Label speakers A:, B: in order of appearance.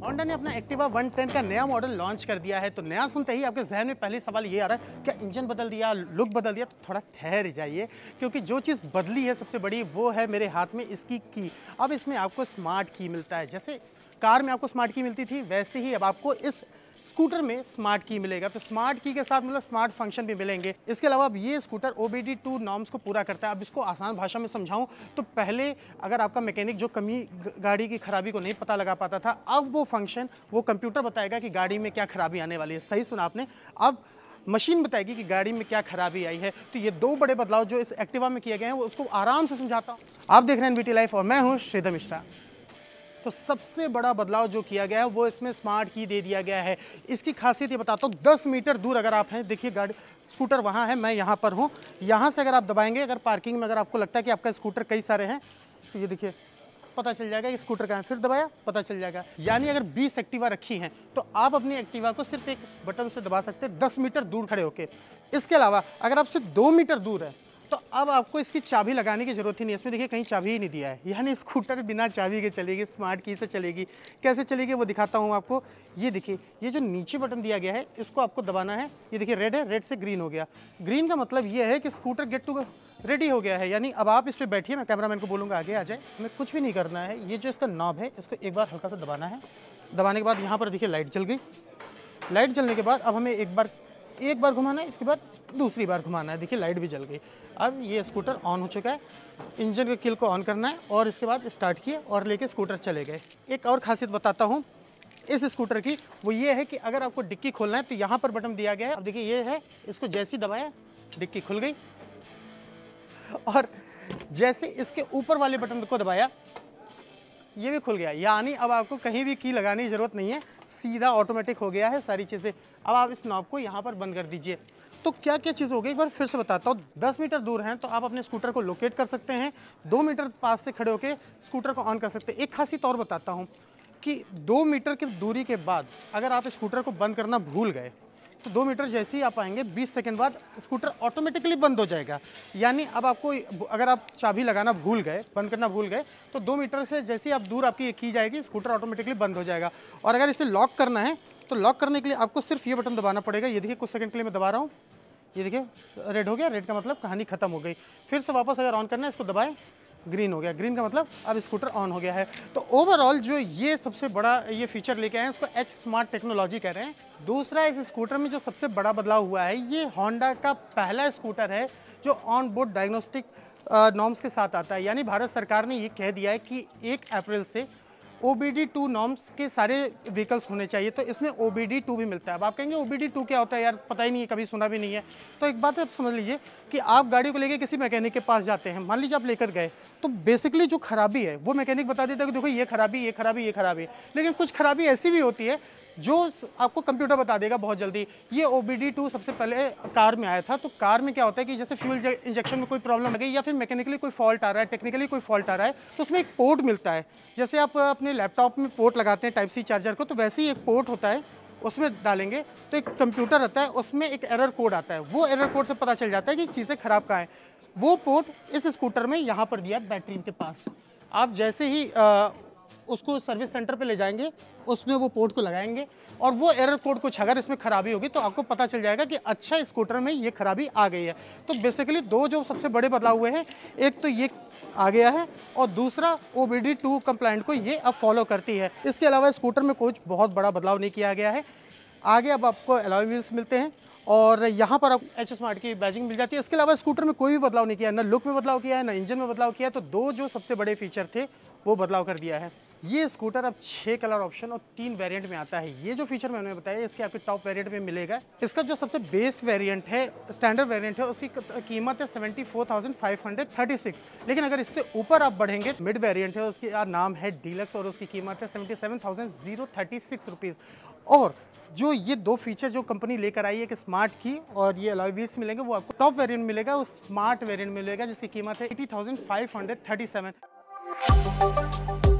A: Honda ने अपना Activa 110 का नया मॉडल लॉन्च कर दिया है तो नया सुनते ही आपके जहन में पहले सवाल ये आ रहा है क्या इंजन बदल दिया लुक बदल दिया तो थोड़ा ठहर जाइए क्योंकि जो चीज़ बदली है सबसे बड़ी वो है मेरे हाथ में इसकी की अब इसमें आपको स्मार्ट की मिलता है जैसे कार में आपको स्मार्ट की मिलती थी वैसे ही अब आपको इस स्कूटर में स्मार्ट की मिलेगा तो स्मार्ट की के साथ मतलब स्मार्ट फंक्शन भी मिलेंगे इसके अलावा अब ये स्कूटर ओ बी नॉर्म्स को पूरा करता है अब इसको आसान भाषा में समझाऊँ तो पहले अगर आपका मैकेनिक जो कमी गाड़ी की खराबी को नहीं पता लगा पाता था अब वो फंक्शन वो कंप्यूटर बताएगा कि गाड़ी में क्या खराबी आने वाली है सही सुना आपने अब मशीन बताएगी कि गाड़ी में क्या खराबी आई है तो ये दो बड़े बदलाव जो इस एक्टिवा में किए गए हैं वो उसको आराम से समझाता हूँ आप देख रहे हैं बी लाइफ और मैं हूँ श्रीधर मिश्रा तो सबसे बड़ा बदलाव जो किया गया है वो इसमें स्मार्ट की दे दिया गया है इसकी खासियत ये बताता हूँ दस मीटर दूर अगर आप हैं देखिए गाड़ी स्कूटर वहाँ है मैं यहाँ पर हूँ यहाँ से अगर आप दबाएंगे अगर पार्किंग में अगर आपको लगता है कि आपका स्कूटर कई सारे हैं तो ये देखिए पता चल जाएगा कि स्कूटर कहाँ है फिर दबाया पता चल जाएगा यानी अगर 20 एक्टिवा रखी हैं तो आप अपनी एक्टिवा को सिर्फ एक बटन से दबा सकते हैं 10 मीटर दूर खड़े होकर इसके अलावा अगर आप सिर्फ दो मीटर दूर हैं तो अब आपको इसकी चाबी लगाने की ज़रूरत ही नहीं है इसमें देखिए कहीं चाबी ही नहीं दिया है यानी स्कूटर बिना चाबी के चलेगी स्मार्ट की से चलेगी कैसे चलेगी वो दिखाता हूँ आपको ये देखिए ये जो नीचे बटन दिया गया है इसको आपको दबाना है ये देखिए रेड है रेड से ग्रीन हो गया ग्रीन का मतलब ये है कि स्कूटर गेट टू रेडी हो गया है यानी अब आप इस पर बैठिए मैं कैमरा को बोलूँगा आगे आ जाए हमें कुछ भी नहीं करना है ये जो इसका नॉब है इसको एक बार हल्का सा दबाना है दबाने के बाद यहाँ पर देखिए लाइट जल गई लाइट जलने के बाद अब हमें एक बार एक बार घुमाना है इसके बाद दूसरी बार घुमाना है देखिए लाइट भी जल गई अब ये स्कूटर ऑन हो चुका है इंजन के किल को ऑन करना है और इसके बाद स्टार्ट किए और लेके स्कूटर चले गए एक और खासियत बताता हूँ इस स्कूटर की वो ये है कि अगर आपको डिक्की खोलना है तो यहाँ पर बटन दिया गया है अब देखिए ये है इसको जैसे ही दबाया डिक्की खुल गई और जैसे इसके ऊपर वाले बटन को दबाया ये भी खुल गया यानी अब आपको कहीं भी की लगाने की ज़रूरत नहीं है सीधा ऑटोमेटिक हो गया है सारी चीज़ें अब आप इस नॉब को यहाँ पर बंद कर दीजिए तो क्या क्या चीज़ हो गई एक बार फिर से बताता हूँ दस मीटर दूर हैं तो आप अपने स्कूटर को लोकेट कर सकते हैं दो मीटर पास से खड़े होकर स्कूटर को ऑन कर सकते हैं एक खासी तौर तो बताता हूँ कि दो मीटर की दूरी के बाद अगर आप स्कूटर को बंद करना भूल गए तो दो मीटर जैसे ही आप आएंगे 20 सेकंड बाद स्कूटर ऑटोमेटिकली बंद हो जाएगा यानी अब आपको अगर आप चाबी लगाना भूल गए बंद करना भूल गए तो दो मीटर से जैसे ही आप दूर आपकी की जाएगी स्कूटर ऑटोमेटिकली बंद हो जाएगा और अगर इसे लॉक करना है तो लॉक करने के लिए आपको सिर्फ ये बटन दबाना पड़ेगा ये देखिए कुछ सेकंड के लिए मैं दबा रहा हूँ ये देखिए रेड हो गया रेड का मतलब कहानी खत्म हो गई फिर से वापस अगर ऑन करना है इसको दबाएं ग्रीन हो गया ग्रीन का मतलब अब स्कूटर ऑन हो गया है तो ओवरऑल जो ये सबसे बड़ा ये फीचर लेके आए हैं उसको एच स्मार्ट टेक्नोलॉजी कह रहे हैं दूसरा इस स्कूटर में जो सबसे बड़ा बदलाव हुआ है ये होंडा का पहला स्कूटर है जो ऑन बोर्ड डायग्नोस्टिक नॉर्म्स के साथ आता है यानी भारत सरकार ने ये कह दिया है कि एक अप्रैल से ओ बी टू नॉर्म्स के सारे व्हीकल्स होने चाहिए तो इसमें ओ बी टू भी मिलता है अब आप कहेंगे ओ बी टू क्या होता है यार पता ही नहीं है कभी सुना भी नहीं है तो एक बात आप समझ लीजिए कि आप गाड़ी को लेकर किसी मैकेनिक के पास जाते हैं मान लीजिए आप लेकर गए तो बेसिकली जो खराबी है वो मैकेनिक बता देता है कि देखो ये खराबी ये खराबी ये खराबी लेकिन कुछ खराबी ऐसी भी होती है जो आपको कंप्यूटर बता देगा बहुत जल्दी ये ओ बी सबसे पहले कार में आया था तो कार में क्या होता है कि जैसे फ्यूल इंजेक्शन में कोई प्रॉब्लम आ गई या फिर मैकेनिकली कोई फॉल्ट आ रहा है टेक्निकली कोई फॉल्ट आ रहा है तो उसमें एक पोर्ट मिलता है जैसे आप अपने लैपटॉप में पोर्ट लगाते हैं टाइप सी चार्जर को तो वैसे ही एक पोर्ट होता है उसमें डालेंगे तो एक कंप्यूटर रहता है उसमें एक एरर कोड आता है वो एरर कोड से पता चल जाता है कि चीज़ें ख़राब कहाँ हैं वो पोर्ट इस स्कूटर में यहाँ पर दिया बैटरी के पास आप जैसे ही उसको सर्विस सेंटर पे ले जाएंगे उसमें वो पोर्ट को लगाएंगे और वो एरर कोड कुछ अगर इसमें खराबी होगी तो आपको पता चल जाएगा कि अच्छा स्कूटर में ये खराबी आ गई है तो बेसिकली दो जो सबसे बड़े बदलाव हुए हैं एक तो ये आ गया है और दूसरा O B D two complaint को ये अब फॉलो करती है इसके अलावा स्कूटर में कुछ बहुत बड़ा बदलाव नहीं किया गया है आगे अब आपको अलाउ व्हील्स मिलते हैं और यहाँ पर आप एच स्मार्ट की बैजिंग मिल जाती है इसके अलावा स्कूटर में कोई भी बदलाव नहीं किया है ना लुक में बदलाव किया है ना इंजन में बदलाव किया है तो दो जो सबसे बड़े फीचर थे वो बदलाव कर दिया है ये स्कूटर अब छः कलर ऑप्शन और तीन वेरिएंट में आता है ये जो फीचर मैंने बताया इसके आपके टॉप वेरिएंट में मिलेगा इसका जो सबसे बेस वेरिएंट है स्टैंडर्ड वेरिएंट है उसकी कीमत है seventy four thousand five hundred thirty six लेकिन अगर इससे ऊपर आप बढ़ेंगे मिड वेरिएंट है उसकी नाम है डीलक्स और उसकी कीमत है सेवेंटी सेवन और जो ये दो फीचर जो कंपनी लेकर आई है कि स्मार्ट की और ये अलॉय व्हील्स मिलेंगे वो आपको टॉप वेरिएंट मिलेगा वो स्मार्ट वेरिएंट मिलेगा जिसकी कीमत है eighty thousand five hundred thirty seven